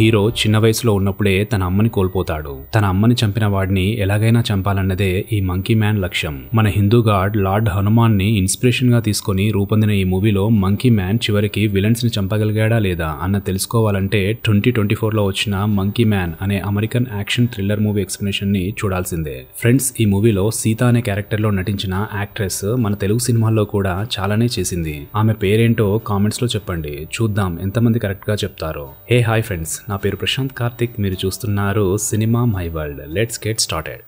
hero చిన్న వయసులో ఉన్నప్పుడే తన అమ్మని కోల్పోతాడు తన అమ్మని చంపిన వాడిని ఎలాగైనా చంపాలన్నదే ఈ మంకీ మ్యాన్ లక్ష్యం మన హిందూ గాడ్ లార్డ్ హనుమాన్ ని ఇన్స్పిరేషన్ గా తీసుకుని రూపొందిన ఈ మూవీలో మంకీ మ్యాన్ చివరికి విలన్స్ ని చంపగలిగాడా లేదా అన్న తెలుసుకోవాలంటే ట్వంటీ ట్వంటీ ఫోర్ లో వచ్చిన మంకీ మ్యాన్ అనే American action thriller movie explanation ని చూడాల్సిందే ఫ్రెండ్స్ ఈ మూవీలో సీత అనే క్యారెక్టర్ లో నటించిన యాక్ట్రెస్ మన తెలుగు సినిమాల్లో కూడా చాలానే చేసింది ఆమె పేరేంటో కామెంట్స్ లో చెప్పండి చూద్దాం ఎంతమంది కరెక్ట్ గా చెప్తారో హే హాయ్ ఫ్రెండ్స్ నా పేరు ప్రశాంత్ కార్తిక్ మీరు చూస్తున్నారు cinema my world let's get started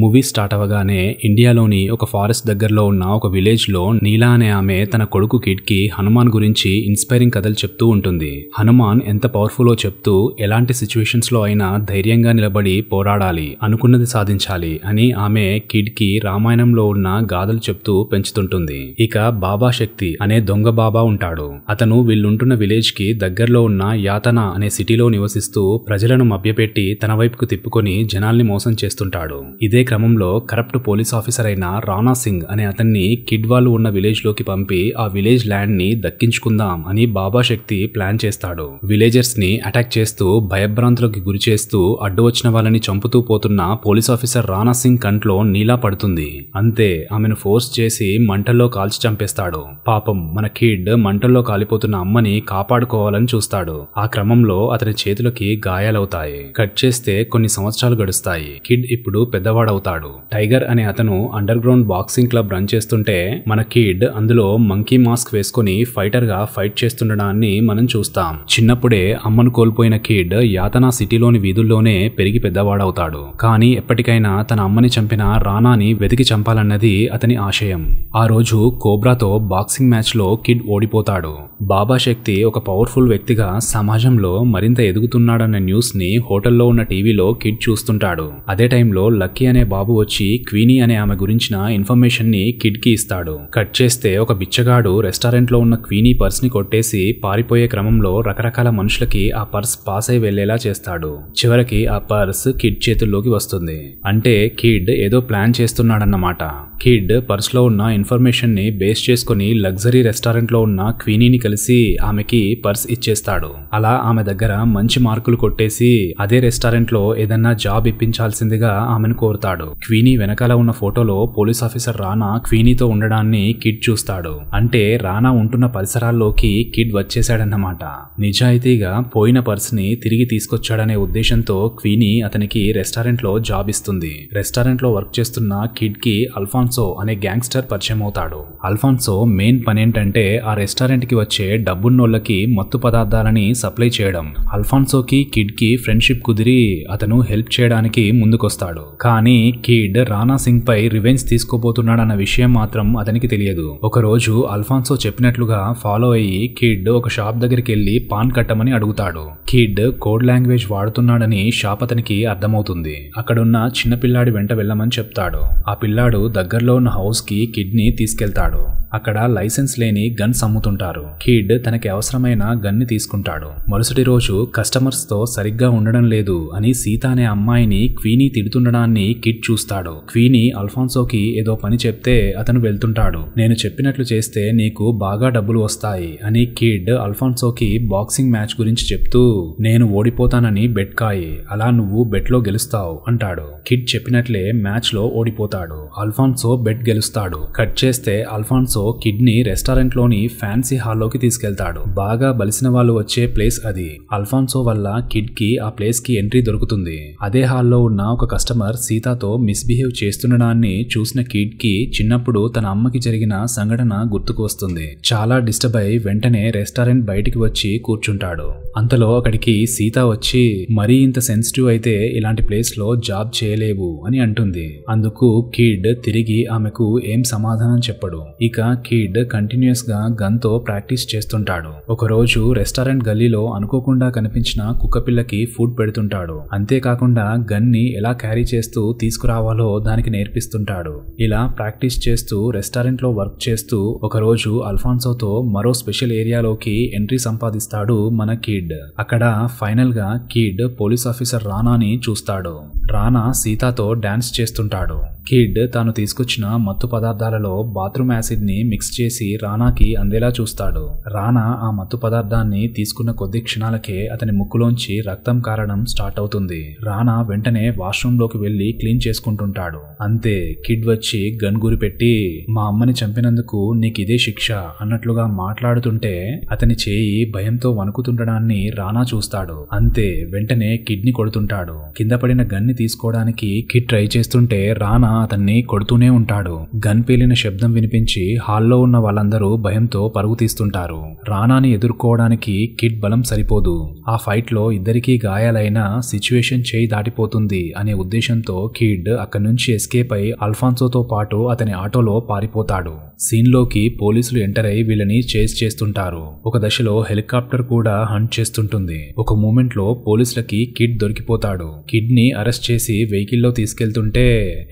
movie start అవ్వగానే ఇండియాలోని ఒక ఫారెస్ట్ దగ్గరలో ఉన్న ఒక విలేజ్లో నీలా అనే ఆమె తన కొడుకు కిడ్కి హనుమాన్ గురించి ఇన్స్పైరింగ్ కథలు చెప్తూ ఉంటుంది హనుమాన్ ఎంత పవర్ఫుల్లో చెప్తూ ఎలాంటి సిచ్యువేషన్స్లో అయినా ధైర్యంగా నిలబడి పోరాడాలి అనుకున్నది సాధించాలి అని ఆమె కిడ్కి రామాయణంలో ఉన్న గాథలు చెప్తూ పెంచుతుంటుంది ఇక బాబా శక్తి అనే దొంగ బాబా ఉంటాడు అతను వీళ్ళుంటున్న విలేజ్కి దగ్గరలో ఉన్న యాతన అనే సిటీలో నివసిస్తూ ప్రజలను మభ్యపెట్టి తన వైపుకు తిప్పుకొని జనాల్ని మోసం చేస్తుంటాడు ఇదే ఇదే క్రమంలో కరప్ట్ పోలీస్ ఆఫీసర్ అయిన రానా సింగ్ అనే అతన్ని కిడ్వాల్ ఉన్న విలేజ్ లోకి పంపి ఆ విలేజ్ ల్యాండ్ ని దక్కించుకుందాం అని బాబా శక్తి ప్లాన్ చేస్తాడు విలేజర్స్ ని అటాక్ చేస్తూ భయభ్రాంతులకు గురి చేస్తూ అడ్డు వచ్చిన వాళ్ళని చంపుతూ పోతున్న పోలీస్ ఆఫీసర్ రానా సింగ్ కంట్లో నీలా పడుతుంది అంతే ఆమెను ఫోర్స్ చేసి మంటల్లో కాల్చి చంపేస్తాడు పాపం మన కిడ్ మంటల్లో కాలిపోతున్న అమ్మని కాపాడుకోవాలని చూస్తాడు ఆ క్రమంలో అతని చేతులకి గాయాలవుతాయి కట్ చేస్తే కొన్ని సంవత్సరాలు గడుస్తాయి కిడ్ ఇప్పుడు పెద్దవాడు అవుతాడు టైగర్ అనే అతను underground boxing club run చేస్తుంటే మన కిడ్ అందులో మంకీ మాస్క్ వేసుకుని ఫైటర్ గా ఫైట్ చేస్తుండడాన్ని మనం చూస్తాం చిన్నప్పుడే అమ్మను కోల్పోయిన కిడ్ యాతనా సిటీలోని వీధుల్లోనే పెరిగి పెద్దవాడవుతాడు కానీ ఎప్పటికైనా తన అమ్మని చంపిన రానాని వెతికి చంపాలన్నది అతని ఆశయం ఆ రోజు కోబ్రాతో బాక్సింగ్ మ్యాచ్ లో కిడ్ ఓడిపోతాడు బాబా శక్తి ఒక పవర్ఫుల్ వ్యక్తిగా సమాజంలో మరింత ఎదుగుతున్నాడన్న న్యూస్ ని హోటల్లో ఉన్న టీవీలో కిడ్ చూస్తుంటాడు అదే టైంలో లక్కీ అనే అనే బాబు వచ్చి క్వీనీ అనే ఆమె గురించిన ఇన్ఫర్మేషన్ని కిడ్కి ఇస్తాడు కట్ చేస్తే ఒక బిచ్చగాడు రెస్టారెంట్లో ఉన్న క్వీనీ పర్స్ని కొట్టేసి పారిపోయే క్రమంలో రకరకాల మనుషులకి ఆ పర్స్ పాస్ అయి వెళ్లేలా చేస్తాడు చివరికి ఆ పర్స్ కిడ్ చేతుల్లోకి వస్తుంది అంటే కిడ్ ఏదో ప్లాన్ చేస్తున్నాడన్నమాట కిడ్ పర్స్లో ఉన్న ఇన్ఫర్మేషన్ని బేస్ చేసుకుని లగ్జరీ రెస్టారెంట్లో ఉన్న క్వీనీని కలిసి ఆమెకి పర్స్ ఇచ్చేస్తాడు అలా ఆమె దగ్గర మంచి మార్కులు కొట్టేసి అదే రెస్టారెంట్లో ఏదన్నా జాబ్ ఇప్పించాల్సిందిగా ఆమెను కోరుతాడు వస్తాడు క్వీనీ వెనకాల ఉన్న ఫోటోలో పోలీస్ ఆఫీసర్ రానా క్వీనీతో ఉండడాన్ని కిడ్ చూస్తాడు అంటే రానా ఉంటున్న పరిసరాల్లోకి కిడ్ వచ్చేశాడన్నమాట నిజాయితీగా పోయిన పర్స్ని తిరిగి తీసుకొచ్చాడనే ఉద్దేశంతో క్వీనీ అతనికి రెస్టారెంట్లో జాబ్ ఇస్తుంది రెస్టారెంట్లో వర్క్ చేస్తున్న కిడ్ కి అల్ఫాన్సో అనే గ్యాంగ్స్టర్ పరిచయం అవుతాడు అల్ఫాన్సో మెయిన్ పనేంటంటే ఆ రెస్టారెంట్ కి వచ్చే డబ్బున్నోళ్ళకి మత్తు పదార్థాలని సప్లై చేయడం అల్ఫాన్సోకి కి ఫ్రెండ్షిప్ కుదిరి అతను హెల్ప్ చేయడానికి ముందుకొస్తాడు కానీ కానీ కిడ్ రానా సింగ్ పై రివెంజ్ తీసుకోబోతున్నాడన్న విషయం మాత్రం అతనికి తెలియదు ఒకరోజు అల్ఫాన్సో చెప్పినట్లుగా ఫాలో అయ్యి కిడ్ ఒక షాప్ దగ్గరికి వెళ్లి పాన్ కట్టమని అడుగుతాడు కిడ్ కోడ్ లాంగ్వేజ్ వాడుతున్నాడని షాప్ అతనికి అర్థమవుతుంది అక్కడున్న చిన్నపిల్లాడి వెంట వెళ్ళమని చెప్తాడు ఆ పిల్లాడు దగ్గరలో ఉన్న హౌస్ కి కిడ్ని తీసుకెళ్తాడు అక్కడ లైసెన్స్ లేని గన్స్ అమ్ముతుంటారు కిడ్ తనకి అవసరమైన గన్ని తీసుకుంటాడు మరుసటి రోజు కస్టమర్స్తో సరిగ్గా ఉండడం లేదు అని సీత అనే అమ్మాయిని క్వీనీ తిడుతుండడాన్ని కిడ్ చూస్తాడు క్వీనీ అల్ఫాన్సోకి ఏదో పని చెప్తే అతను వెళ్తుంటాడు నేను చెప్పినట్లు చేస్తే నీకు బాగా డబ్బులు వస్తాయి అని కిడ్ అల్ఫాన్సోకి బాక్సింగ్ మ్యాచ్ గురించి చెప్తూ నేను ఓడిపోతానని బెట్ కాయి అలా నువ్వు బెట్లో గెలుస్తావు అంటాడు కిడ్ చెప్పినట్లే మ్యాచ్లో ఓడిపోతాడు అల్ఫాన్సో బెట్ గెలుస్తాడు కట్ చేస్తే అల్ఫాన్సో కిడ్నీ కిడ్ని రెస్టారెంట్లోని ఫ్యాన్సీ హాల్లోకి తీసుకెళ్తాడు బాగా బలిసిన వాళ్ళు వచ్చే ప్లేస్ అది అల్ఫాన్సో వల్ల కిడ్ కి ఆ ప్లేస్ కి ఎంట్రీ దొరుకుతుంది అదే హాల్లో ఉన్న ఒక కస్టమర్ సీతాతో మిస్బిహేవ్ చేస్తుండడాన్ని చూసిన కిడ్కి చిన్నప్పుడు తన అమ్మకి జరిగిన సంఘటన గుర్తుకు వస్తుంది చాలా డిస్టర్బ్ అయి వెంటనే రెస్టారెంట్ బయటికి వచ్చి కూర్చుంటాడు అంతలో అక్కడికి సీత వచ్చి మరీ ఇంత సెన్సిటివ్ అయితే ఇలాంటి ప్లేస్లో జాబ్ చేయలేవు అని అంటుంది అందుకు కిడ్ తిరిగి ఆమెకు ఏం సమాధానం చెప్పడు ఇక కిడ్ కంటిన్యూస్ గా గన్తో ప్రాక్టీస్ చేస్తుంటాడు ఒకరోజు రెస్టారెంట్ గల్లీలో అనుకోకుండా కనిపించిన కుక్కపిల్లకి ఫుడ్ పెడుతుంటాడు అంతేకాకుండా గన్ ని ఎలా క్యారీ చేస్తూ తీసుకురావాలో దానికి నేర్పిస్తుంటాడు ఇలా ప్రాక్టీస్ చేస్తూ రెస్టారెంట్ లో వర్క్ చేస్తూ ఒకరోజు అల్ఫాన్సోతో మరో స్పెషల్ ఏరియాలోకి ఎంట్రీ సంపాదిస్తాడు మన కిడ్ అక్కడ ఫైనల్ గా కిడ్ పోలీస్ ఆఫీసర్ రానాని చూస్తాడు రానా సీతాతో డాన్స్ చేస్తుంటాడు కిడ్ తాను తీసుకొచ్చిన మత్తు పదార్థాలలో బాత్రూమ్ యాసిడ్ ని మిక్స్ చేసి రానాకి అందేలా చూస్తాడు రానా ఆ మత్తు పదార్థాన్ని తీసుకున్న కొద్ది క్షణాలకే అతని ముక్కులోంచి రక్తం కారడం స్టార్ట్ అవుతుంది రానా వెంటనే వాష్రూమ్లోకి వెళ్లి క్లీన్ చేసుకుంటుంటాడు అంతే కిడ్ వచ్చి గన్ గురి పెట్టి మా అమ్మని చంపినందుకు నీకిదే శిక్ష అన్నట్లుగా మాట్లాడుతుంటే అతని చేయి భయంతో వణుకుతుండడాన్ని రానా చూస్తాడు అంతే వెంటనే కిడ్ని కొడుతుంటాడు కింద పడిన గన్ని తీసుకోవడానికి కిడ్ ట్రై చేస్తుంటే రానా అతన్ని కొడుతూనే ఉంటాడు గన్ పేలిన శబ్దం వినిపించి హాల్లో ఉన్న వాళ్ళందరూ భయంతో పరుగు తీస్తుంటారు రానాని ఎదుర్కోవడానికి కిడ్ బలం సరిపోదు ఆ ఫైట్లో ఇద్దరికీ గాయాలైన సిచ్యువేషన్ చేయి దాటిపోతుంది అనే ఉద్దేశంతో కిడ్ అక్కడి నుంచి ఎస్కేప్ అయి అల్ఫాన్సోతో పాటు అతని ఆటోలో పారిపోతాడు సీన్లోకి పోలీసులు ఎంటర్ అయి వీళ్ళని చేస్ చేస్తుంటారు ఒక దశలో హెలికాప్టర్ కూడా హంట్ చేస్తుంటుంది ఒక మూమెంట్లో పోలీసులకి కిడ్ దొరికిపోతాడు కిడ్ ని అరెస్ట్ చేసి వెహికల్లో తీసుకెళ్తుంటే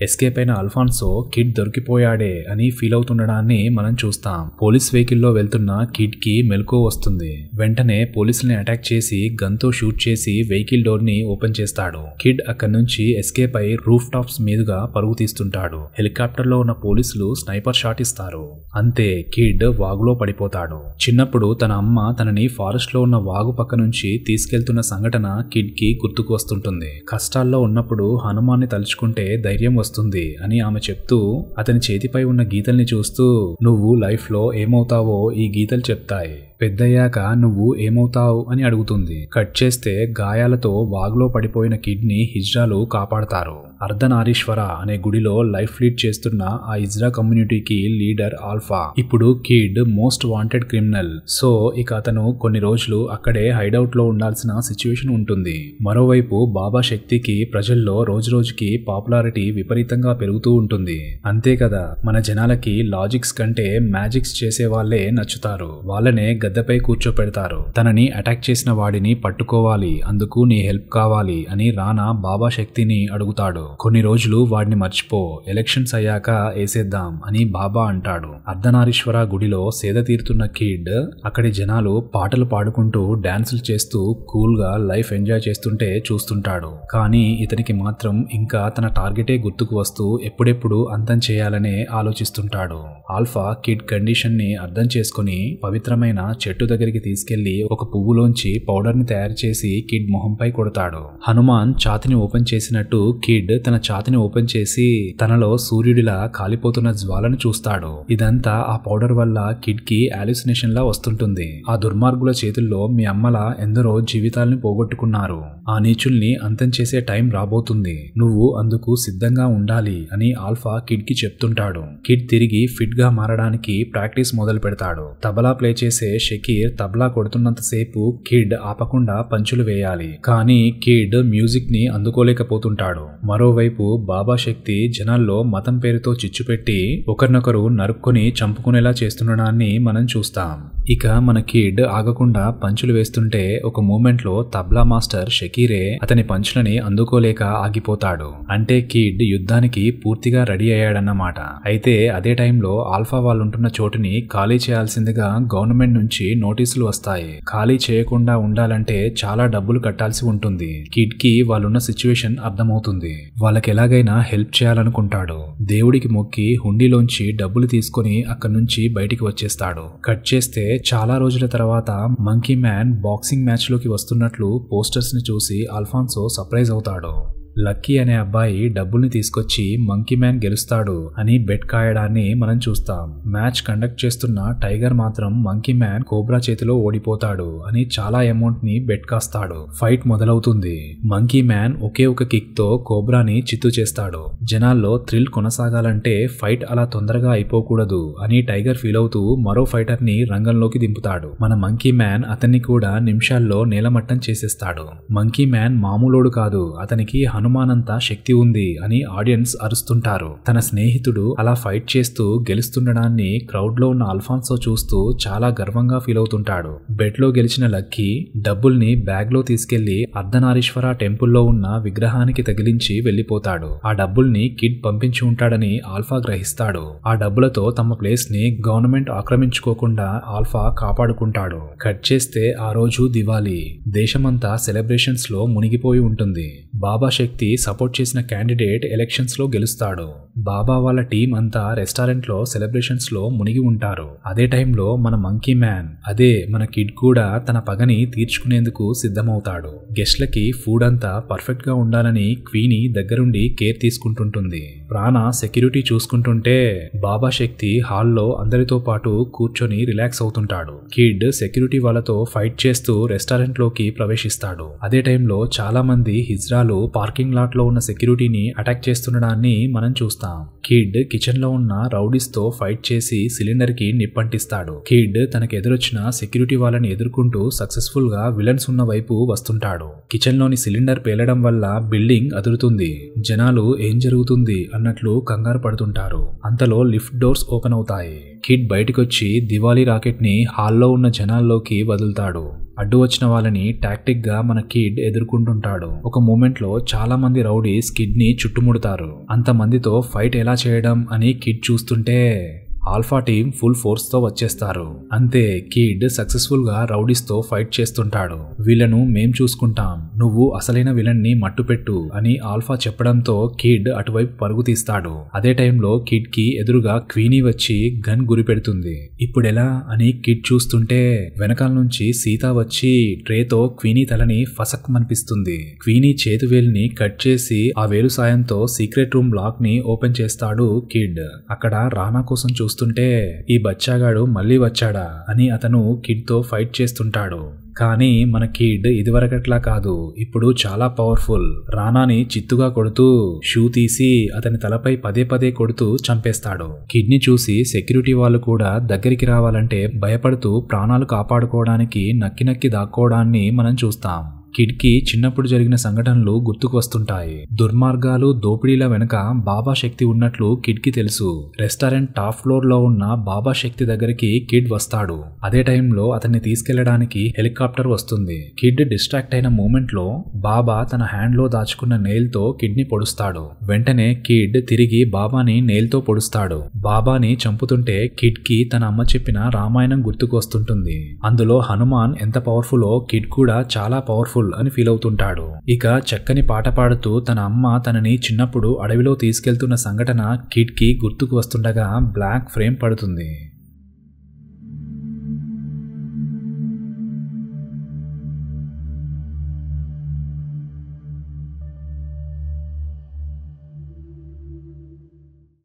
ఎస్కేప్ అయిన అల్ఫాన్సో కిడ్ దొరికిపోయాడే అని ఫీల్ అవుతుండడాన్ని మనం చూస్తాం పోలీస్ వెహికల్లో వెళ్తున్న కిడ్ కి మెలకు వస్తుంది వెంటనే పోలీసుల్ని అటాక్ చేసి గన్తో షూట్ చేసి వెహికల్ డోర్ ని ఓపెన్ చేస్తాడు కిడ్ అక్కడి నుంచి ఎస్కేప్ అయి రూఫ్ టాప్స్ మీదుగా పరుగు తీస్తుంటాడు హెలికాప్టర్ లో ఉన్న పోలీసులు స్నైపర్ షాట్ ఇస్తారు అంతే కిడ్ వాగులో పడిపోతాడు చిన్నప్పుడు తన అమ్మ తనని ఫారెస్ట్ లో ఉన్న వాగు పక్క నుంచి తీసుకెళ్తున్న సంఘటన కిడ్ కి గుర్తుకు వస్తుంటుంది కష్టాల్లో ఉన్నప్పుడు హనుమాన్ని తలుచుకుంటే ధైర్యం వస్తుంది అని ఆమె చెప్తూ అతని చేతిపై ఉన్న గీతల్ని చూస్తూ నువ్వు లైఫ్లో ఏమవుతావో ఈ గీతలు చెప్తాయి పెద్దయ్యాక నువ్వు ఏమవుతావు అని అడుగుతుంది కట్ చేస్తే గాయాలతో వాగులో పడిపోయిన కిడ్నీ హిజ్రాలు కాపాడతారు అర్ధనారీశ్వర అనే గుడిలో లైఫ్ లీడ్ చేస్తున్న ఆ ఇజ్రా కమ్యూనిటీకి లీడర్ ఆల్ఫా ఇప్పుడు kid most wanted criminal so ఇక అతను కొన్ని రోజులు అక్కడే హైడౌట్ లో ఉండాల్సిన సిచ్యువేషన్ ఉంటుంది మరోవైపు బాబా శక్తికి ప్రజల్లో రోజురోజుకి పాపులారిటీ విపరీతంగా పెరుగుతూ ఉంటుంది అంతే కదా మన జనాలకి లాజిక్స్ కంటే మ్యాజిక్స్ చేసే వాళ్లే నచ్చుతారు వాళ్ళనే గది గద్దెపై కూర్చోపెడతారు తనని అటాక్ చేసిన వాడిని పట్టుకోవాలి అందుకు నీ హెల్ప్ కావాలి అని రానా బాబా శక్తిని అడుగుతాడు కొన్ని రోజులు వాడిని మర్చిపో ఎలక్షన్స్ అయ్యాక వేసేద్దాం అని బాబా అంటాడు అర్ధనారీశ్వర గుడిలో సేద తీరుతున్న కిడ్ అక్కడి జనాలు పాటలు పాడుకుంటూ డాన్సులు చేస్తూ కూల్గా లైఫ్ ఎంజాయ్ చేస్తుంటే చూస్తుంటాడు కానీ ఇతనికి మాత్రం ఇంకా తన టార్గెటే గుర్తుకు వస్తూ ఎప్పుడెప్పుడు అంతం చేయాలనే ఆలోచిస్తుంటాడు ఆల్ఫా కిడ్ కండిషన్ని అర్థం చేసుకుని పవిత్రమైన చెట్టు దగ్గరికి తీసుకెళ్లి ఒక పువ్వులోంచి పౌడర్ని తయారు చేసి కిడ్ మొహంపై కొడతాడు హనుమాన్ ఛాతిని ఓపెన్ చేసినట్టు కిడ్ తన ఛాతిని ఓపెన్ చేసి తనలో సూర్యుడిలా కాలిపోతున్న జ్వాలను చూస్తాడు ఇదంతా ఆ పౌడర్ వల్ల కిడ్ కి అలిసినేషన్ లా వస్తుంటుంది ఆ దుర్మార్గుల చేతుల్లో మీ అమ్మల ఎందరో జీవితాలను పోగొట్టుకున్నారు ఆ నీచుల్ని అంతం చేసే టైం రాబోతుంది నువ్వు అందుకు సిద్ధంగా ఉండాలి అని ఆల్ఫా కిడ్ కి చెప్తుంటాడు కిడ్ తిరిగి ఫిట్ గా మారడానికి ప్రాక్టీస్ మొదలు పెడతాడు తబలా ప్లే చేసే షకీర్ తబలా కొడుతున్నంతసేపు కిడ్ ఆపకుండా పంచులు వేయాలి కానీ కిడ్ మ్యూజిక్ ని అందుకోలేకపోతుంటాడు మరోవైపు బాబా శక్తి జనాల్లో మతం పేరుతో చిచ్చుపెట్టి ఒకరినొకరు నరుక్కుని చంపుకునేలా చేస్తుండడాన్ని మనం చూస్తాం ఇక మన కిడ్ ఆగకుండా పంచులు వేస్తుంటే ఒక మూమెంట్ లో తబ్లా మాస్టర్ షకీరే అతని పంచులని అందుకోలేక ఆగిపోతాడు అంటే కిడ్ యుద్ధానికి పూర్తిగా రెడీ అయ్యాడన్నమాట అయితే అదే టైంలో ఆల్ఫా వాళ్ళుంటున్న చోటుని ఖాళీ చేయాల్సిందిగా గవర్నమెంట్ నుంచి నుంచి నోటీసులు వస్తాయి ఖాళీ చేయకుండా ఉండాలంటే చాలా డబ్బులు కట్టాల్సి ఉంటుంది కిడ్ కి వాళ్ళున్న సిచ్యువేషన్ అర్థమవుతుంది వాళ్ళకి ఎలాగైనా హెల్ప్ చేయాలనుకుంటాడు దేవుడికి మొక్కి హుండీలోంచి డబ్బులు తీసుకుని అక్కడి నుంచి బయటికి వచ్చేస్తాడు కట్ చేస్తే చాలా రోజుల తర్వాత మంకీ మ్యాన్ బాక్సింగ్ మ్యాచ్లోకి వస్తున్నట్లు పోస్టర్స్ ని చూసి అల్ఫాన్సో సర్ప్రైజ్ అవుతాడు లక్కీ అనే అబ్బాయి డబ్బుల్ని తీసుకొచ్చి మంకీ మ్యాన్ గెలుస్తాడు అని బెట్ కాయడాన్ని మనం చూస్తాం మ్యాచ్ కండక్ట్ చేస్తున్న టైగర్ మాత్రం మంకీ మ్యాన్ కోబ్రా చేతిలో ఓడిపోతాడు అని చాలా అమౌంట్ ని బెట్ కాస్తాడు ఫైట్ మొదలవుతుంది మంకీ మ్యాన్ ఒకే ఒక కిక్ తో కోబ్రాని చిత్తు చేస్తాడు జనాల్లో థ్రిల్ కొనసాగాలంటే ఫైట్ అలా తొందరగా అయిపోకూడదు అని టైగర్ ఫీల్ అవుతూ మరో ఫైటర్ ని రంగంలోకి దింపుతాడు మన మంకీ మ్యాన్ అతన్ని కూడా నిమిషాల్లో నేలమట్టం చేసేస్తాడు మంకీ మ్యాన్ మామూలోడు కాదు అతనికి అనుమానంతా శక్తి ఉంది అని ఆడియన్స్ అరుస్తుంటారు తన స్నేహితుడు అలా ఫైట్ చేస్తూ గెలుస్తుండడాన్ని క్రౌడ్లో ఉన్న అల్ఫాన్సో చూస్తూ చాలా గర్వంగా ఫీల్ అవుతుంటాడు బెడ్లో గెలిచిన లక్కీ డబ్బుల్ని బ్యాగ్లో తీసుకెళ్లి అర్ధనారీశ్వర టెంపుల్లో ఉన్న విగ్రహానికి తగిలించి వెళ్లిపోతాడు ఆ డబ్బుల్ని కిడ్ పంపించి ఉంటాడని ఆల్ఫా గ్రహిస్తాడు ఆ డబ్బులతో తమ ప్లేస్ ని గవర్నమెంట్ ఆక్రమించుకోకుండా ఆల్ఫా కాపాడుకుంటాడు కట్ చేస్తే ఆ రోజు దివాళీ దేశమంతా సెలబ్రేషన్స్ లో మునిగిపోయి ఉంటుంది బాబా శక్తి సపోర్ట్ చేసిన క్యాండిడేట్ ఎలక్షన్స్లో గెలుస్తాడు బాబా వాళ్ళ టీం అంతా రెస్టారెంట్లో సెలబ్రేషన్స్లో మునిగి ఉంటారు అదే టైంలో మన మంకీ మ్యాన్ అదే మన కిడ్ కూడా తన పగని తీర్చుకునేందుకు సిద్ధమవుతాడు గెస్ట్లకి ఫుడ్ అంతా పర్ఫెక్ట్గా ఉండాలని క్వీని దగ్గరుండి కేర్ తీసుకుంటుంటుంది ప్రాణ సెక్యూరిటీ చూసుకుంటుంటే బాబా శక్తి హాల్లో అందరితో పాటు కూర్చొని రిలాక్స్ అవుతుంటాడు కిడ్ సెక్యూరిటీ వాళ్ళతో ఫైట్ చేస్తూ రెస్టారెంట్ లోకి ప్రవేశిస్తాడు అదే టైంలో చాలా మంది హిజ్రాలు పార్కింగ్ లాట్ లో ఉన్న సెక్యూరిటీని అటాక్ చేస్తుండడాన్ని మనం చూస్తాం కిడ్ కిచెన్ లో ఉన్న రౌడీస్ తో ఫైట్ చేసి సిలిండర్ కి నిప్పంటిస్తాడు కిడ్ తనకు ఎదురొచ్చిన సెక్యూరిటీ వాళ్ళని ఎదుర్కొంటూ సక్సెస్ఫుల్ గా విలన్స్ ఉన్న వైపు వస్తుంటాడు కిచెన్ లోని సిలిండర్ పేలడం వల్ల బిల్డింగ్ అదురుతుంది జనాలు ఏం జరుగుతుంది అన్నట్లు కంగారు పడుతుంటారు అంతలో లిఫ్ట్ డోర్స్ ఓపెన్ అవుతాయి కిడ్ బయటికొచ్చి దివాళీ రాకెట్ని హాల్లో ఉన్న జనాల్లోకి వదులుతాడు అడ్డు వచ్చిన వాళ్ళని టాక్టిక్ గా మన కిడ్ ఎదుర్కొంటుంటాడు ఒక మూమెంట్ లో చాలా మంది రౌడీస్ కిడ్ ని చుట్టుముడతారు అంతమందితో ఫైట్ ఎలా చేయడం అని కిడ్ చూస్తుంటే ఆల్ఫా టీం ఫుల్ ఫోర్స్తో వచ్చేస్తారు అంతే కిడ్ సక్సెస్ఫుల్గా రౌడీస్తో ఫైట్ చేస్తుంటాడు వీళ్ళను మేం చూసుకుంటాం నువ్వు అసలైన విలన్ని మట్టుపెట్టు అని ఆల్ఫా చెప్పడంతో కిడ్ అటువైపు పరుగు తీస్తాడు అదే టైంలో కిడ్ కి ఎదురుగా క్వీనీ వచ్చి గన్ గురిపెడుతుంది ఇప్పుడెలా అని కిడ్ చూస్తుంటే వెనకాల నుంచి సీత వచ్చి ట్రేతో క్వీనీ తలని ఫసక్ మనిపిస్తుంది క్వీనీ చేతి వేలుని కట్ చేసి ఆ వేలు సాయంతో సీక్రెట్ రూమ్ లాక్ ని ఓపెన్ చేస్తాడు కిడ్ అక్కడ రానా కోసం చూస్తుంది చూస్తుంటే ఈ బచ్చాగాడు మళ్ళీ వచ్చాడా అని అతను కిడ్తో ఫైట్ చేస్తుంటాడు కానీ మన కిడ్ ఇదివరకట్లా కాదు ఇప్పుడు చాలా పవర్ఫుల్ రానాని చిత్తుగా కొడుతూ షూ తీసి అతని తలపై పదే పదే కొడుతూ చంపేస్తాడు కిడ్ని చూసి సెక్యూరిటీ వాళ్ళు కూడా దగ్గరికి రావాలంటే భయపడుతూ ప్రాణాలు కాపాడుకోవడానికి నక్కి నక్కి దాక్కోవడాన్ని మనం చూస్తాం కిడ్కి చిన్నప్పుడు జరిగిన సంఘటనలు గుర్తుకు వస్తుంటాయి దుర్మార్గాలు దోపిడీల వెనుక బాబా శక్తి ఉన్నట్లు కిడ్కి తెలుసు రెస్టారెంట్ టాప్ ఫ్లోర్ లో ఉన్న బాబా శక్తి దగ్గరికి కిడ్ వస్తాడు అదే టైంలో అతన్ని తీసుకెళ్లడానికి హెలికాప్టర్ వస్తుంది కిడ్ డిస్ట్రాక్ట్ అయిన మూమెంట్ లో బాబా తన హ్యాండ్ లో దాచుకున్న నెయిల్ తో కిడ్ ని పొడుస్తాడు వెంటనే కిడ్ తిరిగి బాబాని నెయిల్ తో పొడుస్తాడు బాబాని చంపుతుంటే కిడ్ కి తన అమ్మ చెప్పిన రామాయణం గుర్తుకు వస్తుంటుంది అందులో హనుమాన్ ఎంత పవర్ఫుల్లో కిడ్ కూడా చాలా పవర్ఫుల్ బ్యూటిఫుల్ అని ఫీల్ అవుతుంటాడు ఇక చక్కని పాట పాడుతూ తన అమ్మ తనని చిన్నప్పుడు అడవిలో తీసుకెళ్తున్న సంఘటన కిడ్కి గుర్తుకు వస్తుండగా బ్లాక్ ఫ్రేమ్ పడుతుంది